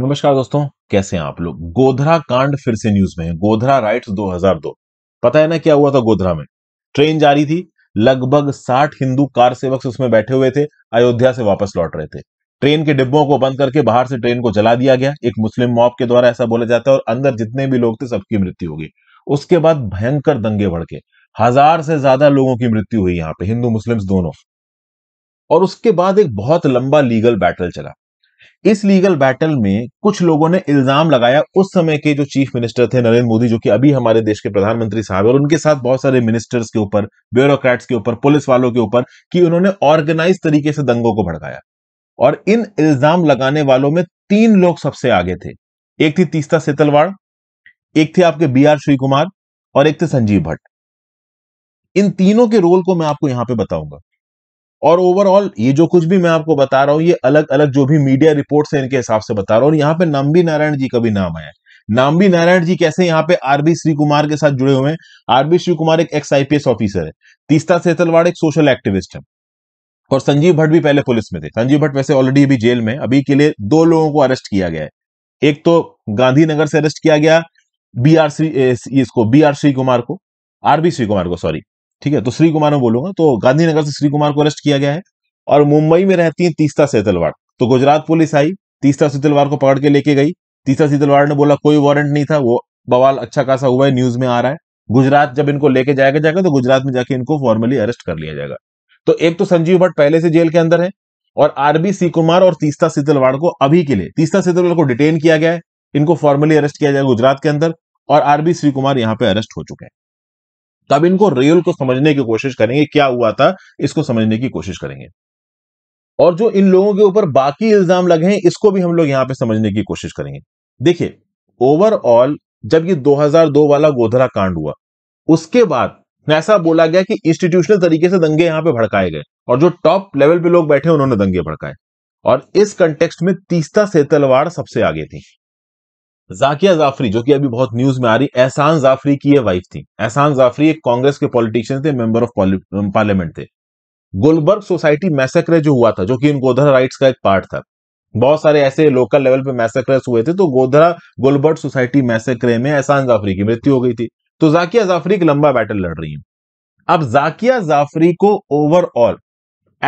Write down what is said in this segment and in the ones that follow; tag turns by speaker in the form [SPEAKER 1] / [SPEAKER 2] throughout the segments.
[SPEAKER 1] नमस्कार दोस्तों कैसे हैं आप लोग गोधरा कांड फिर से न्यूज में है गोधरा राइट्स 2002 पता है ना क्या हुआ था गोधरा में ट्रेन जा रही थी लगभग 60 हिंदू कार सेवक उसमें बैठे हुए थे अयोध्या से वापस लौट रहे थे ट्रेन के डिब्बों को बंद करके बाहर से ट्रेन को जला दिया गया एक मुस्लिम मॉब के द्वारा ऐसा बोला जाता है और अंदर जितने भी लोग थे सबकी मृत्यु होगी उसके बाद भयंकर दंगे भड़के हजार से ज्यादा लोगों की मृत्यु हुई यहाँ पे हिंदू मुस्लिम दोनों और उसके बाद एक बहुत लंबा लीगल बैटल चला इस लीगल बैटल में कुछ लोगों ने इल्जाम लगाया उस समय के जो चीफ मिनिस्टर थे नरेंद्र मोदी जो कि अभी हमारे देश के प्रधानमंत्री साहब और उनके साथ बहुत सारे मिनिस्टर्स के ऊपर ब्यूरोक्रेट्स के ऊपर पुलिस वालों के ऊपर कि उन्होंने ऑर्गेनाइज तरीके से दंगों को भड़काया और इन इल्जाम लगाने वालों में तीन लोग सबसे आगे थे एक थी तीस्ता सेतलवाड़ एक थे आपके बी आर श्री कुमार और एक थे संजीव भट्ट इन तीनों के रोल को मैं आपको यहां पर बताऊंगा और ओवरऑल ये जो कुछ भी मैं आपको बता रहा हूँ ये अलग अलग जो भी मीडिया रिपोर्ट्स हैं इनके हिसाब से बता रहा हूँ और यहाँ पे नाम्बी नारायण जी का भी नाम आया नाम्बी नारायण जी कैसे यहाँ पे आरबी श्री कुमार के साथ जुड़े हुए हैं आरबी श्री कुमार एक एक्स आईपीएस ऑफिसर है तीस्ता सेतलवाड़ एक सोशल एक्टिविस्ट है और संजीव भट्ट भी पहले पुलिस में थे संजीव भट्ट वैसे ऑलरेडी अभी जेल में अभी के लिए दो लोगों को अरेस्ट किया गया है एक तो गांधीनगर से अरेस्ट किया गया बी आर श्री इसको बी आर श्री कुमार को आरबी श्री कुमार को सॉरी ठीक है तो श्री कुमार में बोलूंगा तो गांधीनगर से श्री कुमार को अरेस्ट किया गया है और मुंबई में रहती है तीस्ता सेतलवाड़ तो गुजरात पुलिस आई तीस्ता सीतलवाड़ को पकड़ के लेके गई तीसरा सीतलवाड़ ने बोला कोई वारंट नहीं था वो बवाल अच्छा खासा हुआ है न्यूज में आ रहा है गुजरात जब इनको लेके जाएगा जाएगा तो गुजरात में जाके इनको फॉर्मली अरेस्ट कर लिया जाएगा तो एक तो संजीव भट्ट पहले से जेल के अंदर है और आरबी सी कुमार और तीस्ता सीतलवाड़ को अभी के लिए तीस्ता सीतलवाड़ को डिटेन किया गया है इनको फॉर्मली अरेस्ट किया जाएगा गुजरात के अंदर और आरबी श्री कुमार यहाँ पे अरेस्ट हो चुके हैं तो अब इनको रियल को समझने की कोशिश करेंगे क्या हुआ था इसको समझने की कोशिश करेंगे और जो इन लोगों के ऊपर बाकी इल्जाम लगे हैं इसको भी हम लोग यहाँ पे समझने की कोशिश करेंगे देखिए ओवरऑल जब ये 2002 वाला गोधरा कांड हुआ उसके बाद ऐसा बोला गया कि इंस्टीट्यूशनल तरीके से दंगे यहाँ पे भड़काए गए और जो टॉप लेवल पे लोग बैठे उन्होंने दंगे भड़काए और इस कंटेक्स्ट में तीस्ता से सबसे आगे थी जाकिया जाफरी जो कि अभी बहुत न्यूज में आ रही एहसान जाफरी की ये वाइफ थी एहसान जाफरी एक कांग्रेस के पॉलिटिशियन थे मेंबर ऑफ पार्लियामेंट थे गुलबर्ग सोसाइटी मैसेकर जो हुआ था जो कि इन गोधरा राइट्स का एक पार्ट था बहुत सारे ऐसे लोकल लेवल पे मैसेक्रस हुए थे तो गोधरा गोलबर्ग सोसाइटी मैसेकर में एहसान जाफरी की मृत्यु हो गई थी तो जाकिया जाफरी एक लंबा बैटल लड़ रही है अब जाकिया जाफरी को ओवरऑल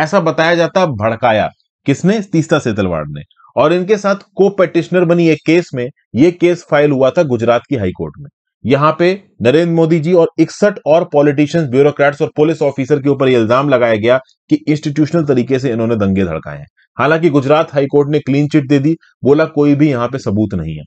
[SPEAKER 1] ऐसा बताया जाता भड़काया किसने तीसरा से ने और इनके साथ को पेटिशनर बनी एक केस में यह केस फाइल हुआ था गुजरात की हाईकोर्ट में यहां पे नरेंद्र मोदी जी और इकसठ और पॉलिटिशियंस ब्यूरोक्रेट्स और पुलिस ऑफिसर के ऊपर यह इल्जाम लगाया गया कि इंस्टीट्यूशनल तरीके से इन्होंने दंगे धड़काए हैं हालांकि गुजरात हाईकोर्ट ने क्लीन चिट दे दी बोला कोई भी यहां पे सबूत नहीं है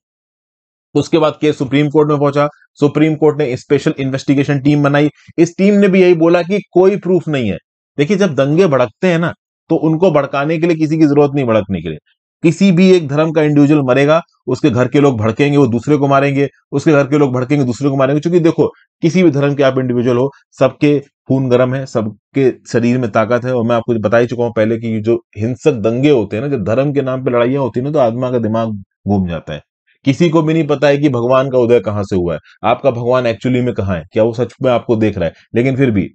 [SPEAKER 1] उसके बाद केस सुप्रीम कोर्ट में पहुंचा सुप्रीम कोर्ट ने स्पेशल इन्वेस्टिगेशन टीम बनाई इस टीम ने भी यही बोला कि कोई प्रूफ नहीं है देखिए जब दंगे भड़कते हैं ना तो उनको भड़काने के लिए किसी की जरूरत नहीं भड़कने के लिए किसी भी एक धर्म का इंडिविजुअल मरेगा उसके घर के लोग भड़केंगे वो दूसरे को मारेंगे उसके घर के लोग भड़केंगे दूसरे को मारेंगे क्योंकि देखो किसी भी धर्म के आप इंडिविजुअल हो सबके खून गर्म है सबके शरीर में ताकत है और मैं आपको बता ही चुका हूं पहले कि जो हिंसक दंगे होते हैं ना जब धर्म के नाम पर लड़ाइयां होती है ना तो आत्मा का दिमाग घूम जाता है किसी को भी नहीं पता है कि भगवान का उदय कहाँ से हुआ है आपका भगवान एक्चुअली में कहाँ है क्या वो सच में आपको देख रहा है लेकिन फिर भी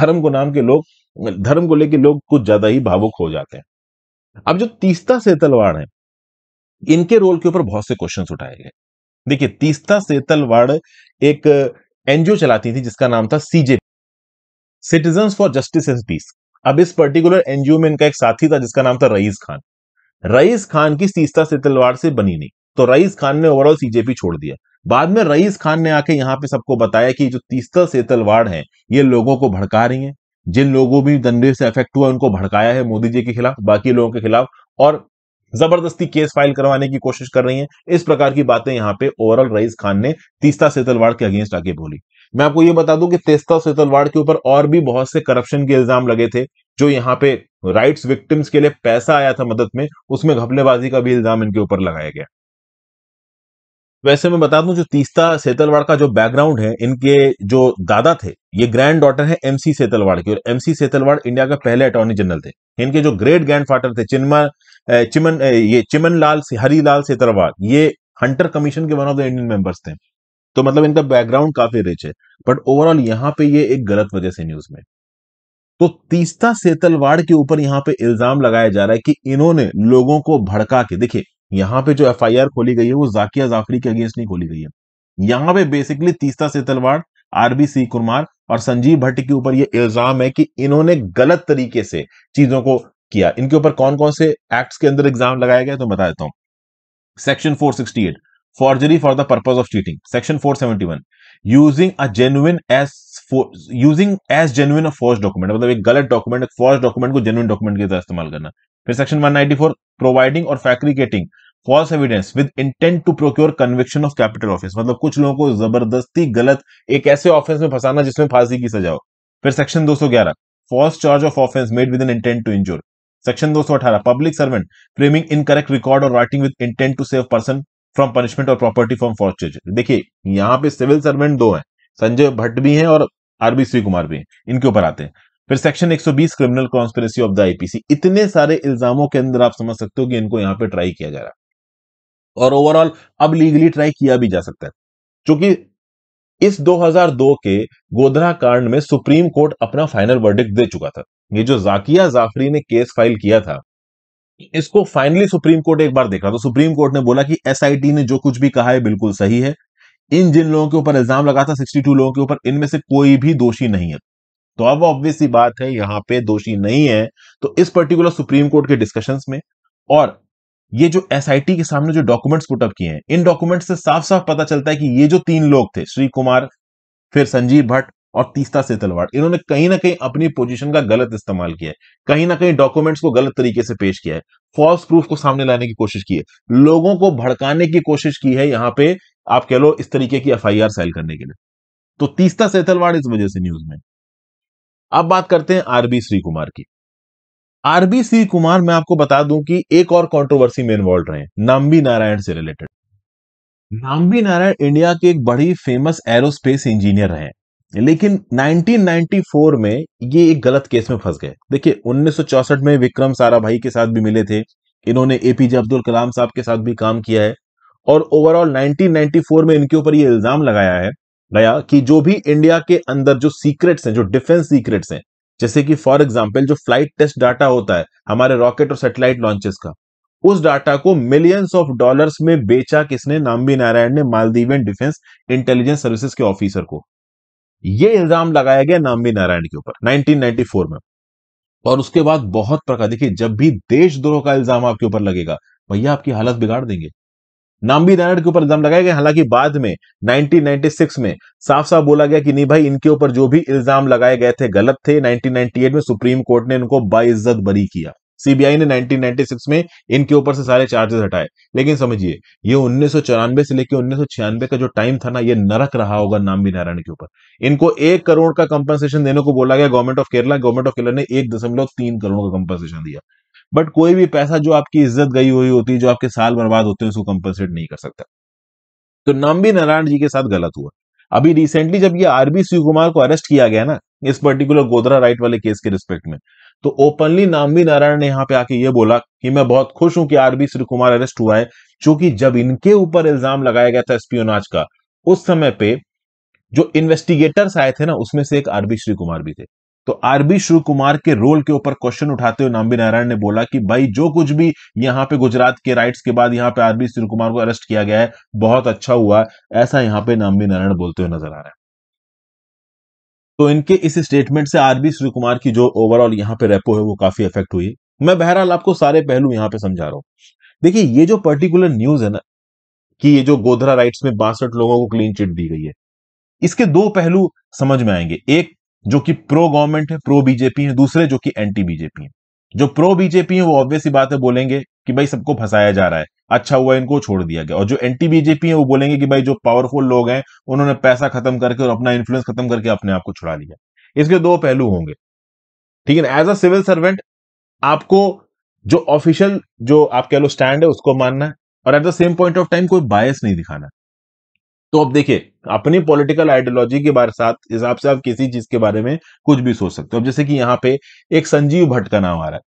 [SPEAKER 1] धर्म को नाम के लोग धर्म को लेकर लोग कुछ ज्यादा ही भावुक हो जाते हैं अब जो तीस्ता से तलवाड़ है इनके रोल के ऊपर बहुत से क्वेश्चन उठाए गए देखिए तीस्ता सेतलवाड़ एक एनजीओ चलाती थी जिसका नाम था CJ citizen for justice and peace अब इस पर्टिकुलर एनजीओ में इनका एक साथी था जिसका नाम था रईस खान रईस खान की तीस्ता से तलवाड़ से बनी नहीं तो रईस खान ने ओवरऑल सीजेपी छोड़ दिया बाद में रईस खान ने आके यहां पे सबको बताया कि जो तीस्ता से है ये लोगों को भड़का रही है जिन लोगों भी दंगे से अफेक्ट हुआ उनको भड़काया है मोदी जी के खिलाफ बाकी लोगों के खिलाफ और जबरदस्ती केस फाइल करवाने की कोशिश कर रही है इस प्रकार की बातें यहाँ पे ओवरऑल रईस खान ने तीस्ता सेतलवाड़ के अगेंस्ट आके बोली मैं आपको ये बता दूं कि तेस्ता सेतलवाड़ के ऊपर और भी बहुत से करप्शन के इल्जाम लगे थे जो यहाँ पे राइट्स विक्टिम्स के लिए पैसा आया था मदद में उसमें घपलेबाजी का भी इल्जाम इनके ऊपर लगाया गया वैसे मैं बता दूं जो तीस्ता सेतलवाड़ का जो बैकग्राउंड है इनके जो दादा थे ये ग्रैंड डॉटर है एमसी सेतलवाड़ की और एमसी सेतलवाड़ इंडिया का पहले अटॉर्नी जनरल थे इनके जो ग्रेट ग्रैंड फादर थे चिन्मा चिमन ये चिमन लाल हरीलाल सेतलवाड़ ये हंटर कमीशन के one of the Indian members थे तो मतलब इनका बैकग्राउंड काफी रिच है बट ओवरऑल यहाँ पे ये एक गलत वजह से न्यूज में तो तीस्ता सेतलवाड़ के ऊपर यहाँ पे इल्जाम लगाया जा रहा है कि इन्होंने लोगों को भड़का के देखिये यहाँ पे जो एफ खोली गई है वो जाकिया जाफरी के अगेंस्ट नहीं खोली गई है यहाँ पे बेसिकली तीसता से तलवाड़ आरबीसी कुमार और संजीव भट्ट के ऊपर ये इल्जाम है कि इन्होंने गलत तरीके से चीजों को किया इनके ऊपर कौन कौन से एक्ट्स के अंदर एग्जाम लगाया गया तो बता देता हूँ section 468 forgery for the purpose of cheating section 471 using a genuine as using as genuine a false document मतलब एक गलत डॉक्यूमेंट एक डॉक्यूमेंट को जेन्युन डॉक्यूमेंट की तरह इस्तेमाल करना फिर सेक्शन 194 प्रोवाइडिंग और fabricating false evidence with intent to procure conviction of capital offence मतलब कुछ लोगों को जबरदस्ती गलत एक ऐसे ऑफेंस में फंसाना जिसमें फांसी की सजा हो फिर section 211 false charge of offence made with an intent to injure section 218 public servant framing in record और writing with intent to save person from punishment और प्रॉपर्टी फ्रॉम फॉर्स चार्ज देखिए यहाँ पे सिविल सर्वेंट दो है संजय भट्ट भी है और आरबी श्री कुमार भी हैं इनके ऊपर आते हैं फिर section 120 criminal conspiracy of the IPC इतने सारे इल्जामों के अंदर आप समझ सकते हो कि इनको यहां पे ट्राई किया जा रहा है और ओवरऑल अब लीगली ट्राई किया भी जा सकता है क्योंकि इस 2002 के गोधरा कांड में सुप्रीम कोर्ट अपना फाइनल वर्डिक्ट दे चुका था ये जो जाकिया जाफरी ने केस फाइल किया था इसको फाइनली सुप्रीम कोर्ट एक बार देखा तो सुप्रीम कोर्ट ने बोला कि एसआईटी ने जो कुछ भी कहा है बिल्कुल सही है इन जिन लोगों के ऊपर इल्जाम लगा था 62 लोगों के ऊपर इनमें से कोई भी दोषी नहीं है तो अब ऑब्वियसली बात है यहां पे दोषी नहीं है तो इस पर्टिकुलर सुप्रीम कोर्ट के डिस्कशन में और ये जो एस के सामने जो डॉक्यूमेंट्स पुटअप किए हैं इन डॉक्यूमेंट्स से साफ साफ पता चलता है कि ये जो तीन लोग थे श्री कुमार फिर संजीव भट्ट और तीसरा तलवार इन्होंने कहीं ना कहीं अपनी पोजीशन का गलत इस्तेमाल किया है कहीं ना कहीं डॉक्यूमेंट्स को गलत तरीके से पेश किया है फॉल्स प्रूफ को सामने लाने की कोशिश की है लोगों को भड़काने की कोशिश की है यहाँ पे आप कह लो इस तरीके की एफ आई आर साइल करने के लिए तो तीसरा सेतलवाड़ इस वजह से न्यूज में अब बात करते हैं आरबी श्री कुमार की आरबी श्री कुमार मैं आपको बता दूं कि एक और कंट्रोवर्सी में इन्वॉल्व रहे नाम्बी नारायण से रिलेटेड नाम्बी नारायण इंडिया के एक बड़ी फेमस एरोस्पेस इंजीनियर रहे लेकिन 1994 में ये एक गलत केस में फंस गए देखिए उन्नीस में विक्रम सारा भाई के साथ भी मिले थे इन्होंने एपीजे अब्दुल कलाम साहब के साथ भी काम किया है और ओवरऑल 1994 में इनके ऊपर ये इल्जाम लगाया है गया कि जो भी इंडिया के अंदर जो सीक्रेट्स हैं जो डिफेंस सीक्रेट्स हैं जैसे कि फॉर एग्जाम्पल जो फ्लाइट टेस्ट डाटा होता है हमारे रॉकेट और सेटेलाइट लॉन्चेस का उस डाटा को मिलियंस ऑफ डॉलर्स में बेचा किसने नामबी नारायण ने मालदीवियन डिफेंस इंटेलिजेंस सर्विसेज के ऑफिसर को यह इल्जाम लगाया गया नामबी नारायण के ऊपर 1994 में और उसके बाद बहुत प्रकार देखिए जब भी देशद्रोह का इल्जाम आपके ऊपर लगेगा भैया आपकी हालत बिगाड़ देंगे नामबी नारायण के ऊपर इल्जाम लगाया गया हालांकि बाद में 1996 में साफ साफ बोला गया कि नहीं भाई इनके ऊपर जो भी इल्जाम लगाए गए थे गलत थे 1998 में सुप्रीम कोर्ट ने इनको बाइज्जत बरी किया सीबीआई ने 1996 में इनके ऊपर से सारे चार्जेस हटाए लेकिन समझिए ये उन्नीस से लेकर उन्नीस का जो टाइम था ना ये नरक रहा होगा नामबी नारायण के ऊपर इनको एक करोड़ का कंपनसेशन देने को बोला गया government of Kerala government of Kerala ने एक दशमलव तीन करोड़ का कंपनसेशन दिया बट कोई भी पैसा जो आपकी इज्जत गई हुई होती है जो आपके साल बर्बाद होते हैं उसको कंपनसेट नहीं कर सकता तो नंबी नारायण जी के साथ गलत हुआ अभी रिसेंटली जब ये आरबी शिव कुमार को अरेस्ट किया गया ना इस पर्टिकुलर गोदरा राइट वाले केस के रिस्पेक्ट में तो ओपनली नामवी नारायण ने यहां पे आके ये बोला कि मैं बहुत खुश हूं कि आरबी श्री कुमार अरेस्ट हुआ है क्योंकि जब इनके ऊपर इल्जाम लगाया गया था एसपीओनाज का उस समय पे जो इन्वेस्टिगेटर्स आए थे ना उसमें से एक आरबी श्री कुमार भी थे तो आरबी शिव कुमार के रोल के ऊपर क्वेश्चन उठाते हुए नाम्बी नारायण ने बोला कि भाई जो कुछ भी यहाँ पे गुजरात के राइट्स के बाद यहाँ पे आरबी शिव कुमार को अरेस्ट किया गया है बहुत अच्छा हुआ ऐसा यहाँ पे नाम्बी नारायण बोलते हुए नजर आ रहा है तो इनके इस स्टेटमेंट से आरबी शिव कुमार की जो ओवरऑल यहाँ पे रेपो है वो काफी इफेक्ट हुई मैं बहरहाल आपको सारे पहलू यहाँ पे समझा रहा हूं देखिए ये जो पर्टिकुलर न्यूज है ना कि ये जो गोधरा राइट्स में बासठ लोगों को क्लीन चिट दी गई है इसके दो पहलू समझ में आएंगे एक जो कि प्रो गवर्नमेंट है प्रो बीजेपी है दूसरे जो कि एंटी बीजेपी है जो प्रो बीजेपी है वो ऑब्वियसली बात है बोलेंगे कि भाई सबको फंसाया जा रहा है अच्छा हुआ इनको छोड़ दिया गया और जो एंटी बीजेपी है वो बोलेंगे कि भाई जो पावरफुल लोग हैं उन्होंने पैसा खत्म करके और अपना इन्फ्लुएंस खत्म करके अपने आप को छुड़ा लिया इसके दो पहलू होंगे ठीक है एज अ सिविल सर्वेंट आपको जो ऑफिशियल जो आप कह लो स्टैंड है उसको मानना है और at the same point of time कोई बायस नहीं दिखाना तो अब देखिए अपनी पॉलिटिकल आइडियोलॉजी के बारे साथ हिसाब से आप किसी चीज के बारे में कुछ भी सोच सकते हो जैसे कि यहाँ पे एक संजीव भट्ट का नाम आ रहा है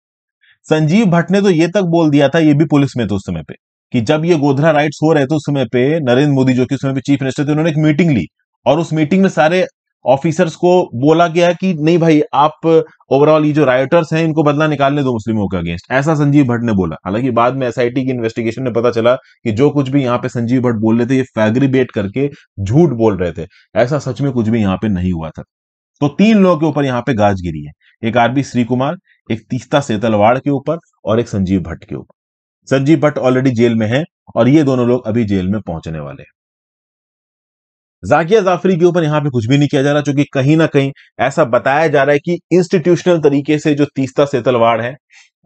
[SPEAKER 1] संजीव भट्ट ने तो ये तक बोल दिया था ये भी पुलिस में तो उस समय पे कि जब ये गोधरा राइट्स हो रहे थे उस समय पे नरेंद्र मोदी जो कि उस समय पे चीफ मिनिस्टर थे उन्होंने एक मीटिंग ली और उस मीटिंग में सारे ऑफिसर्स को बोला गया कि नहीं भाई आप ओवरऑल ये जो राइटर्स हैं इनको बदला निकालने दो मुस्लिमों के अगेंस्ट ऐसा संजीव भट्ट ने बोला हालांकि बाद में एसआईटी की इन्वेस्टिगेशन में पता चला कि जो कुछ भी यहाँ पे संजीव भट्ट बोल रहे थे ये फैग्रीबेट करके झूठ बोल रहे थे ऐसा सच में कुछ भी यहाँ पे नहीं हुआ था तो तीन लोगों के ऊपर यहाँ पे गाज गिरी है एक आरबी श्री कुमार एक तीस्ता सेतलवाड़ के ऊपर और एक संजीव भट्ट के ऊपर संजीव भट्ट ऑलरेडी जेल में है और ये दोनों लोग अभी जेल में पहुंचने वाले हैं जाकिया जाफरी के ऊपर यहाँ पे कुछ भी नहीं किया जा रहा क्योंकि कहीं ना कहीं ऐसा बताया जा रहा है कि इंस्टीट्यूशनल तरीके से जो तीसरा सेतलवाड़ है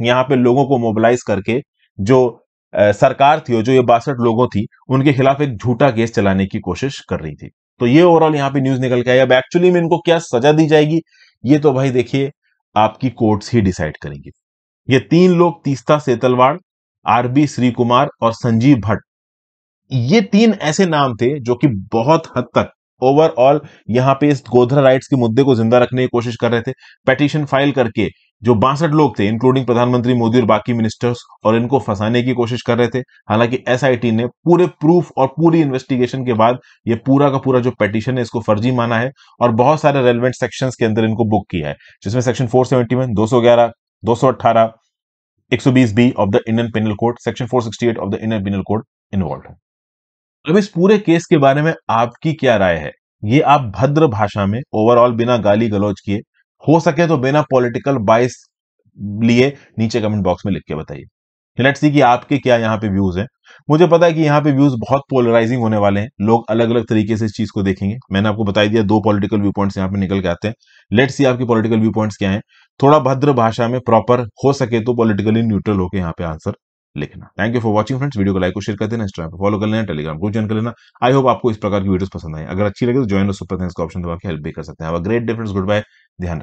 [SPEAKER 1] यहाँ पे लोगों को मोबिलाइज करके जो सरकार थी और जो ये बासठ लोगों थी उनके खिलाफ एक झूठा केस चलाने की कोशिश कर रही थी तो ये ओवरऑल यहाँ पे न्यूज निकल के आई अब एक्चुअली में इनको क्या सजा दी जाएगी ये तो भाई देखिए आपकी कोर्ट्स ही डिसाइड करेंगे ये तीन लोग तीस्ता सेतलवाड़ आरबी श्री कुमार और संजीव भट्ट ये तीन ऐसे नाम थे जो कि बहुत हद तक ओवरऑल यहाँ पे इस गोधरा राइट्स के मुद्दे को जिंदा रखने की कोशिश कर रहे थे पेटिशन फाइल करके जो बासठ लोग थे इंक्लूडिंग प्रधानमंत्री मोदी और बाकी मिनिस्टर्स और इनको फंसाने की कोशिश कर रहे थे हालांकि एसआईटी ने पूरे प्रूफ और पूरी इन्वेस्टिगेशन के बाद ये पूरा का पूरा जो पेटिशन है इसको फर्जी माना है और बहुत सारे रेलिवेंट सेक्शन के अंदर इनको बुक किया है जिसमें सेक्शन फोर सेवेंटी वन दो सौ ग्यारह दो सौ अट्ठारह एक सौ बीस B of the Indian Penal Code section four sixty eight of the Indian Penal Code involve है अब इस पूरे केस के बारे में आपकी क्या राय है ये आप भद्र भाषा में ओवरऑल बिना गाली गलौज किए हो सके तो बिना पॉलिटिकल बाइस लिए नीचे कमेंट बॉक्स में लिख के बताइए लेट्स सी कि आपके क्या यहाँ पे व्यूज हैं मुझे पता है कि यहाँ पे व्यूज बहुत पोलराइजिंग होने वाले हैं लोग अलग अलग तरीके से इस चीज को देखेंगे मैंने आपको बताई दिया दो पॉलिटिकल व्यू पॉइंट्स यहाँ पे निकल के आते हैं लेट्स सी आपके पॉलिटिकल व्यू पॉइंट्स क्या हैं थोड़ा भद्र भाषा में प्रॉपर हो सके तो पॉलिटिकली न्यूट्रल होकर यहाँ पे आंसर लिखना thank you for watching friends video को लाइक और शेयर कर देना इंस्टाग्राम पर फॉलो कर लेना टेलीग्राम ग्रुप ज्वाइन कर लेना आई होप आपको इस प्रकार की वीडियोस पसंद आए अगर अच्छी लगे तो ज्वाइन और सुपर थैंक्स का ऑप्शन दबा के हेल्प भी कर सकते हैं ग्रेट डिफरेंस गुड बाय ध्यान